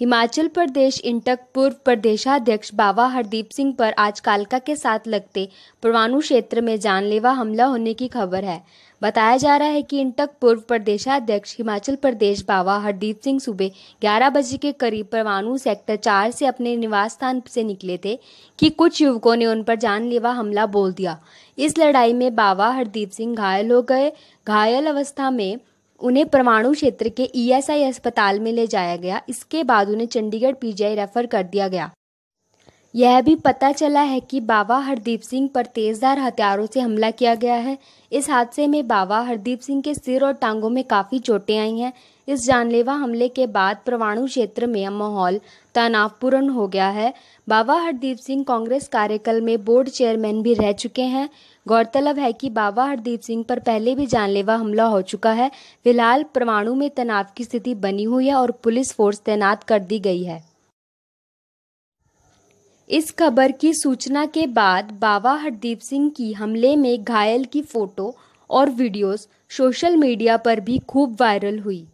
हिमाचल प्रदेश इंटक पूर्व प्रदेशाध्यक्ष बाबा हरदीप सिंह पर आज कालका के साथ लगते परवाणु क्षेत्र में जानलेवा हमला होने की खबर है बताया जा रहा है कि इंटक पूर्व प्रदेशाध्यक्ष हिमाचल प्रदेश बाबा हरदीप सिंह सुबह 11 बजे के करीब परवाणु सेक्टर चार से अपने निवास स्थान से निकले थे कि कुछ युवकों ने उन पर जानलेवा हमला बोल दिया इस लड़ाई में बाबा हरदीप सिंह घायल हो गए घायल अवस्था में उन्हें परमाणु क्षेत्र के ईएसआई e अस्पताल में ले जाया गया इसके बाद उन्हें चंडीगढ़ पीजीआई रेफर कर दिया गया यह भी पता चला है कि बाबा हरदीप सिंह पर तेज़धार हथियारों से हमला किया गया है इस हादसे में बाबा हरदीप सिंह के सिर और टांगों में काफ़ी चोटें आई हैं इस जानलेवा हमले के बाद परवाणु क्षेत्र में माहौल तनावपूर्ण हो गया है बाबा हरदीप सिंह कांग्रेस कार्यकाल में बोर्ड चेयरमैन भी रह चुके हैं गौरतलब है कि बाबा हरदीप सिंह पर पहले भी जानलेवा हमला हो चुका है फिलहाल परवाणु में तनाव की स्थिति बनी हुई है और पुलिस फोर्स तैनात कर दी गई है इस खबर की सूचना के बाद बाबा हरदीप सिंह की हमले में घायल की फ़ोटो और वीडियोस सोशल मीडिया पर भी खूब वायरल हुई